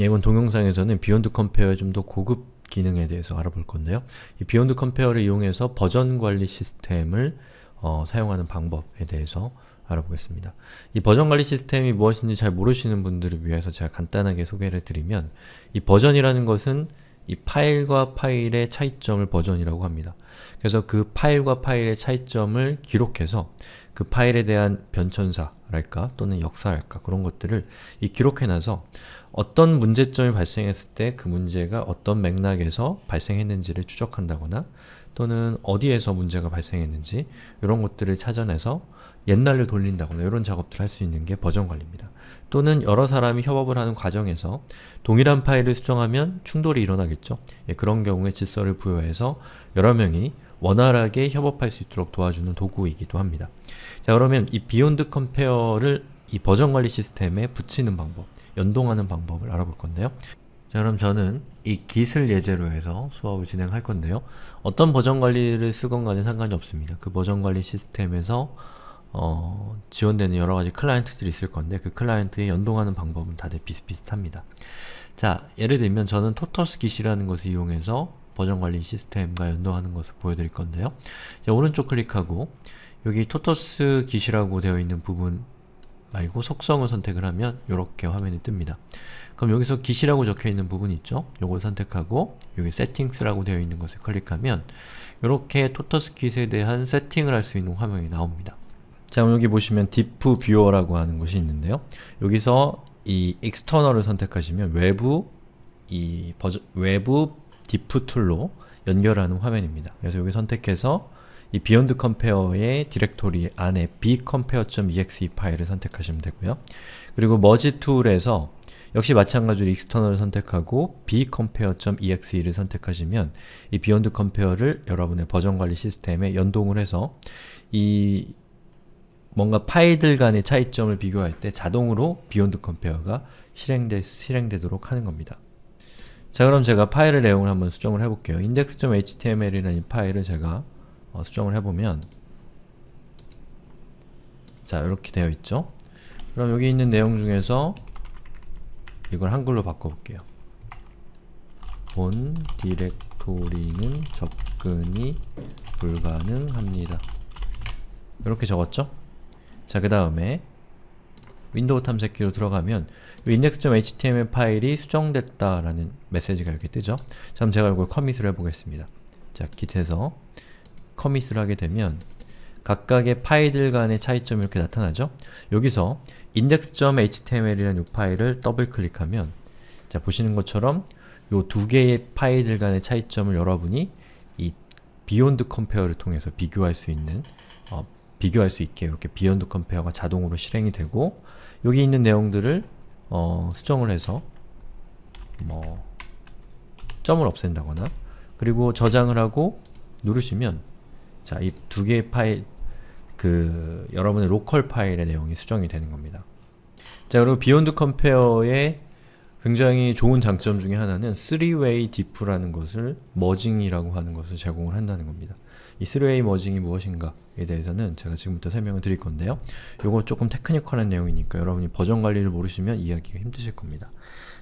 예, 이번 동영상에서는 비욘드 컴페어의 좀 더 고급 기능에 대해서 알아볼 건데요. 이 비욘드 컴페어를 이용해서 버전 관리 시스템을 어, 사용하는 방법에 대해서 알아보겠습니다. 이 버전 관리 시스템이 무엇인지 잘 모르시는 분들을 위해서 제가 간단하게 소개를 드리면 이 버전이라는 것은 이 파일과 파일의 차이점을 버전이라고 합니다. 그래서 그 파일과 파일의 차이점을 기록해서 그 파일에 대한 변천사랄까 또는 역사랄까 그런 것들을 이 기록해놔서 어떤 문제점이 발생했을 때 그 문제가 어떤 맥락에서 발생했는지를 추적한다거나 또는 어디에서 문제가 발생했는지 이런 것들을 찾아내서 옛날을 돌린다거나 이런 작업들을 할 수 있는 게 버전 관리입니다. 또는 여러 사람이 협업을 하는 과정에서 동일한 파일을 수정하면 충돌이 일어나겠죠. 예, 그런 경우에 질서를 부여해서 여러 명이 원활하게 협업할 수 있도록 도와주는 도구이기도 합니다. 자 그러면 이 비욘드 컴페어를 이 버전 관리 시스템에 붙이는 방법, 연동하는 방법을 알아볼 건데요. 자 그럼 저는 이 git을 예제로 해서 수업을 진행할 건데요. 어떤 버전 관리를 쓰건 간에 상관이 없습니다. 그 버전 관리 시스템에서 어, 지원되는 여러 가지 클라이언트들이 있을 건데 그 클라이언트에 연동하는 방법은 다들 비슷비슷합니다. 자, 예를 들면 저는 토터스킷이라는 것을 이용해서 버전 관리 시스템과 연동하는 것을 보여드릴 건데요. 자, 오른쪽 클릭하고 여기 토터스킷이라고 되어 있는 부분 말고 속성을 선택을 하면 이렇게 화면이 뜹니다. 그럼 여기서 기시라고 적혀있는 부분 있죠? 요걸 선택하고 여기 settings라고 되어 있는 것을 클릭하면 이렇게 토터스킷에 대한 세팅을 할 수 있는 화면이 나옵니다. 자 여기 보시면 diff viewer라고 하는 것이 있는데요. 여기서 이 external을 선택하시면 외부 이 버전, 외부 diff 툴로 연결하는 화면입니다. 그래서 여기 선택해서 이 beyond compare의 디렉토리 안에 bcompare.exe 파일을 선택하시면 되고요. 그리고 merge 툴에서 역시 마찬가지로 external을 선택하고 bcompare.exe를 선택하시면 이 beyond compare를 여러분의 버전 관리 시스템에 연동을 해서 이 뭔가 파일들 간의 차이점을 비교할 때 자동으로 비욘드 컴페어가 실행되, 실행되도록 하는 겁니다. 자 그럼 제가 파일의 내용을 한번 수정을 해볼게요. index.html이라는 파일을 제가 어, 수정을 해보면 자 이렇게 되어 있죠? 그럼 여기 있는 내용 중에서 이걸 한글로 바꿔볼게요. 본 디렉토리는 접근이 불가능합니다. 이렇게 적었죠? 자, 그 다음에 윈도우 탐색기로 들어가면 index.html 파일이 수정됐다라는 메시지가 이렇게 뜨죠. 자, 제가 이걸 커밋을 해보겠습니다. 자, git에서 커밋을 하게 되면 각각의 파일들 간의 차이점이 이렇게 나타나죠. 여기서 index.html이라는 이 파일을 더블클릭하면 자, 보시는 것처럼 요두 개의 파일들 간의 차이점을 여러분이 이 beyond compare를 통해서 비교할 수 있는 어, 비교할 수 있게 이렇게 비욘드 컴페어가 자동으로 실행이 되고 여기 있는 내용들을 어, 수정을 해서 뭐 점을 없앤다거나 그리고 저장을 하고 누르시면 자, 이 두 개의 파일 그 여러분의 로컬 파일의 내용이 수정이 되는 겁니다. 자, 여러분 비욘드 컴페어의 굉장히 좋은 장점 중에 하나는 3-way diff라는 것을 머징이라고 하는 것을 제공을 한다는 겁니다. 이 스레이 머징이 무엇인가에 대해서는 제가 지금부터 설명을 드릴 건데요. 요거 조금 테크니컬한 내용이니까 여러분이 버전 관리를 모르시면 이해하기가 힘드실 겁니다.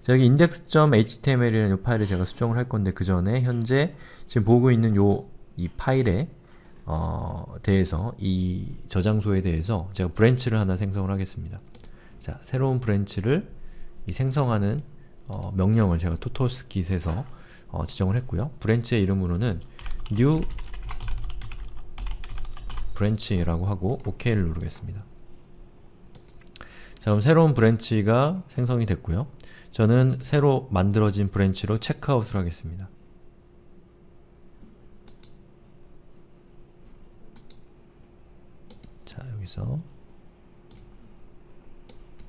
자, 여기 index.html이라는 요 파일을 제가 수정을 할 건데 그 전에 현재 지금 보고 있는 요 이 파일에 어, 대해서 이 저장소에 대해서 제가 브랜치를 하나 생성을 하겠습니다. 자, 새로운 브랜치를 이 생성하는 어, 명령을 제가 토토스킷에서 어, 지정을 했고요. 브랜치의 이름으로는 new 브랜치라고 하고 OK를 누르겠습니다. 자 그럼 새로운 브랜치가 생성이 됐고요. 저는 새로 만들어진 브랜치로 체크아웃을 하겠습니다. 자 여기서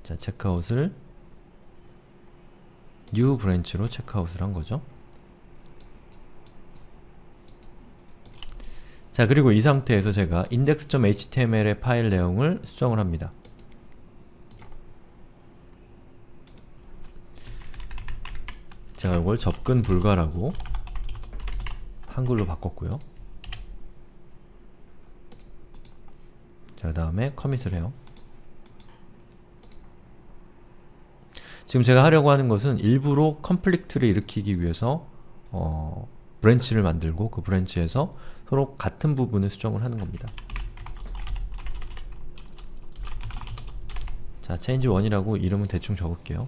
자 체크아웃을 new 브랜치로 체크아웃을 한 거죠. 자 그리고 이 상태에서 제가 index.html의 파일 내용을 수정을 합니다. 제가 이걸 접근 불가라고 한글로 바꿨고요. 자, 그 다음에 커밋을 해요. 지금 제가 하려고 하는 것은 일부러 컴플릭트를 일으키기 위해서 어, 브랜치를 만들고 그 브랜치에서 서로 같은 부분을 수정을 하는 겁니다. 자, change1이라고 이름은 대충 적을게요.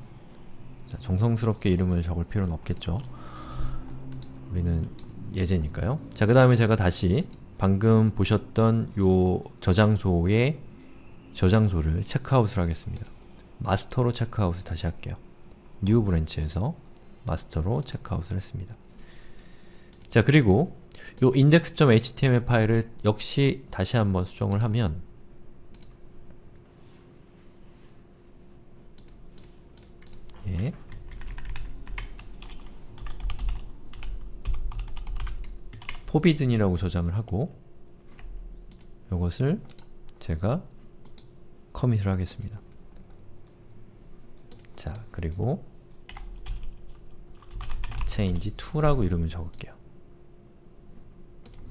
자, 정성스럽게 이름을 적을 필요는 없겠죠. 우리는 예제니까요. 자, 그 다음에 제가 다시 방금 보셨던 요 저장소의 저장소를 체크아웃을 하겠습니다. 마스터로 체크아웃을 다시 할게요. 뉴 브랜치에서 마스터로 체크아웃을 했습니다. 자 그리고 요 index.html 파일을 역시 다시 한 번 수정을 하면 예. 포비든이라고 저장을 하고 이것을 제가 커밋을 하겠습니다. 자, 그리고 change to라고 이름을 적을게요.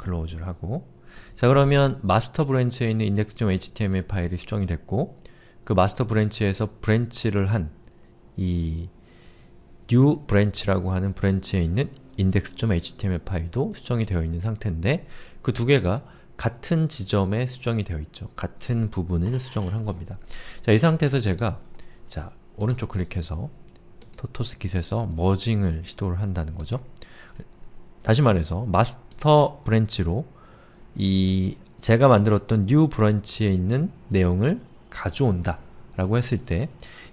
클로즈를 하고 자 그러면 마스터 브랜치에 있는 index.html 파일이 수정이 됐고 그 마스터 브랜치에서 브랜치를 한이 new branch라고 하는 브랜치에 있는 index.html 파일도 수정이 되어 있는 상태인데 그 두 개가 같은 지점에 수정이 되어 있죠. 같은 부분을 수정을 한 겁니다. 자, 이 상태에서 제가 자, 오른쪽 클릭해서 토토스킷에서 머징을 시도를 한다는 거죠. 다시 말해서 마스 터 마스터 브랜치로 이 제가 만들었던 new 브랜치에 있는 내용을 가져온다 라고 했을 때이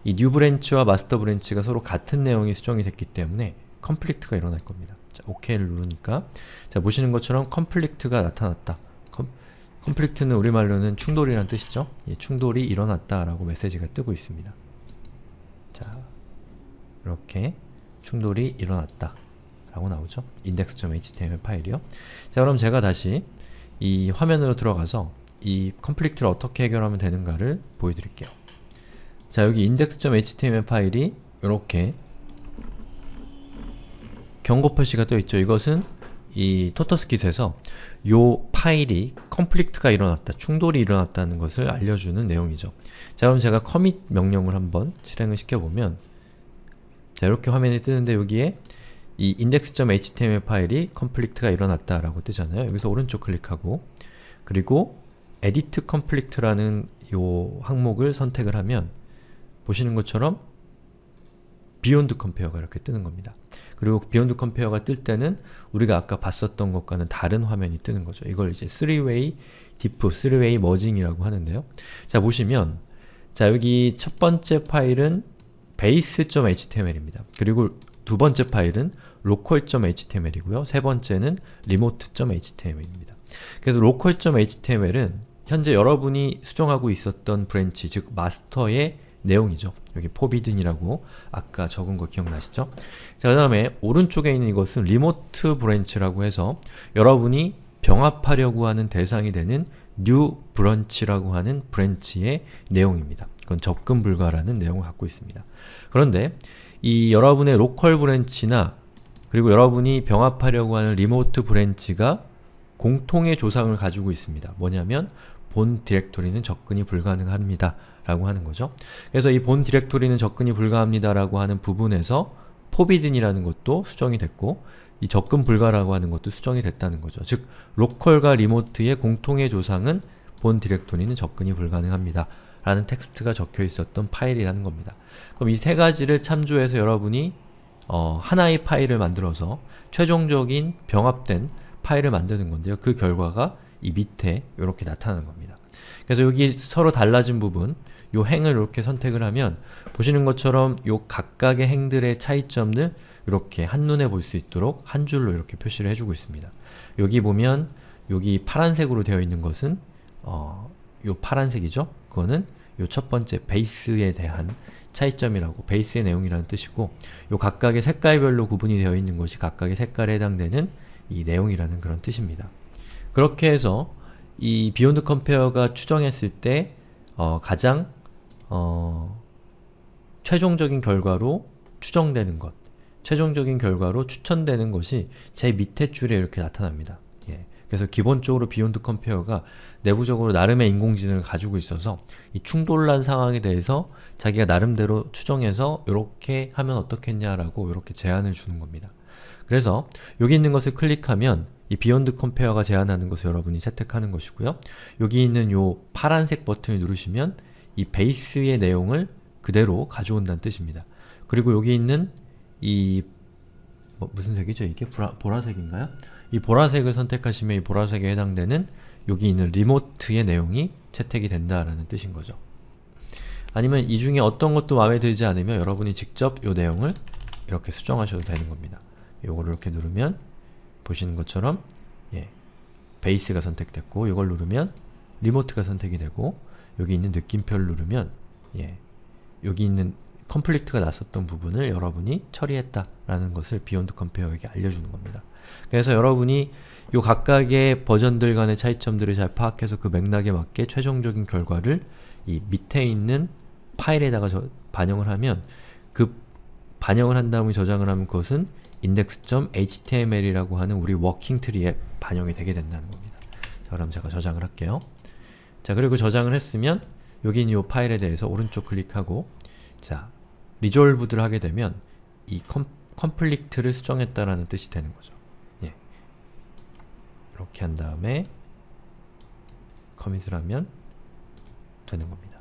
new 브랜치와 마스터 브랜치가 서로 같은 내용이 수정이 됐기 때문에 컴플릭트가 일어날 겁니다. 자, OK를 누르니까 자, 보시는 것처럼 컴플릭트가 나타났다. 컴, 컴플릭트는 우리말로는 충돌이란 뜻이죠. 예, 충돌이 일어났다 라고 메시지가 뜨고 있습니다. 자, 이렇게 충돌이 일어났다. 라고 나오죠. index.html 파일이요. 자 그럼 제가 다시 이 화면으로 들어가서 이 컴플릭트를 어떻게 해결하면 되는가를 보여드릴게요. 자 여기 index.html 파일이 이렇게 경고 표시가 떠 있죠. 이것은 이 토터스킷에서 요 파일이 컴플릭트가 일어났다, 충돌이 일어났다는 것을 알려주는 내용이죠. 자 그럼 제가 c o 명령을 한번 실행을 시켜보면 자 이렇게 화면이 뜨는데 여기에 이 index.html 파일이 c o n f l i c t 가 일어났다라고 뜨잖아요. 여기서 오른쪽 클릭하고 그리고 edit c o n f l i c t 라는요 항목을 선택을 하면 보시는 것처럼 beyond compare가 이렇게 뜨는 겁니다. 그리고 beyond compare가 뜰 때는 우리가 아까 봤었던 것과는 다른 화면이 뜨는 거죠. 이걸 이제 3way diff, 3way merging이라고 하는데요. 자, 보시면 자, 여기 첫 번째 파일은 base.html입니다. 그리고 두 번째 파일은 local.html이고요. 세 번째는 remote.html입니다. 그래서 local.html은 현재 여러분이 수정하고 있었던 브랜치, 즉 마스터의 내용이죠. 여기 포비든이라고 아까 적은 거 기억나시죠? 자, 그 다음에 오른쪽에 있는 이것은 리모트 브랜치라고 해서 여러분이 병합하려고 하는 대상이 되는 new 브런치라고 하는 브랜치의 내용입니다. 그건 접근 불가라는 내용을 갖고 있습니다. 그런데 이 여러분의 로컬 브랜치나 그리고 여러분이 병합하려고 하는 리모트 브랜치가 공통의 조상을 가지고 있습니다. 뭐냐면 본 디렉토리는 접근이 불가능합니다. 라고 하는 거죠. 그래서 이 본 디렉토리는 접근이 불가합니다. 라고 하는 부분에서 포비든이라는 것도 수정이 됐고 이 접근 불가라고 하는 것도 수정이 됐다는 거죠. 즉, 로컬과 리모트의 공통의 조상은 본 디렉토리는 접근이 불가능합니다. 라는 텍스트가 적혀 있었던 파일이라는 겁니다. 그럼 이 세 가지를 참조해서 여러분이 어, 하나의 파일을 만들어서 최종적인 병합된 파일을 만드는 건데요. 그 결과가 이 밑에 이렇게 나타나는 겁니다. 그래서 여기 서로 달라진 부분 요 행을 이렇게 선택을 하면 보시는 것처럼 요 각각의 행들의 차이점을 이렇게 한눈에 볼 수 있도록 한 줄로 이렇게 표시를 해주고 있습니다. 여기 보면 여기 파란색으로 되어 있는 것은 어, 요 파란색이죠? 그거는 요첫 번째 베이스에 대한 차이점이라고 베이스의 내용이라는 뜻이고 요 각각의 색깔별로 구분이 되어 있는 것이 각각의 색깔에 해당되는 이 내용이라는 그런 뜻입니다. 그렇게 해서 이 비욘드 컴페어가 추정했을 때 어, 가장 어, 최종적인 결과로 추정되는 것 최종적인 결과로 추천되는 것이 제 밑에 줄에 이렇게 나타납니다. 예. 그래서 기본적으로 비욘드 컴페어가 내부적으로 나름의 인공지능을 가지고 있어서 이 충돌난 상황에 대해서 자기가 나름대로 추정해서 이렇게 하면 어떻겠냐라고 이렇게 제안을 주는 겁니다. 그래서 여기 있는 것을 클릭하면 이 비욘드 컴페어가 제안하는 것을 여러분이 채택하는 것이고요. 여기 있는 요 파란색 버튼을 누르시면 이 베이스의 내용을 그대로 가져온다는 뜻입니다. 그리고 여기 있는 이 뭐, 무슨 색이죠? 이게 브라, 보라색인가요? 이 보라색을 선택하시면 이 보라색에 해당되는 여기 있는 리모트의 내용이 채택이 된다라는 뜻인 거죠. 아니면 이 중에 어떤 것도 마음에 들지 않으면 여러분이 직접 이 내용을 이렇게 수정하셔도 되는 겁니다. 요거를 이렇게 누르면 보시는 것처럼 예, 베이스가 선택됐고 이걸 누르면 리모트가 선택이 되고 여기 있는 느낌표를 누르면 예, 여기 있는 컴플릭트가 났었던 부분을 여러분이 처리했다라는 것을 비욘드 컴페어에게 알려주는 겁니다. 그래서 여러분이 요 각각의 버전들 간의 차이점들을 잘 파악해서 그 맥락에 맞게 최종적인 결과를 이 밑에 있는 파일에다가 저, 반영을 하면 그 반영을 한 다음에 저장을 하면 그것은 index.html이라고 하는 우리 워킹 트리에 반영이 되게 된다는 겁니다. 자, 그럼 제가 저장을 할게요. 자, 그리고 저장을 했으면 여기 있는 이 파일에 대해서 오른쪽 클릭하고 자, 리졸브드를 하게 되면 이 컴, 플릭트를 수정했다라는 뜻이 되는 거죠. 예. 이렇게 한 다음에 커밋을 하면 되는 겁니다.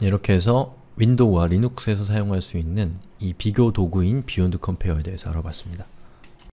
이렇게 해서 윈도우와 리눅스에서 사용할 수 있는 이 비교 도구인 비욘드 컴페어에 대해서 알아봤습니다.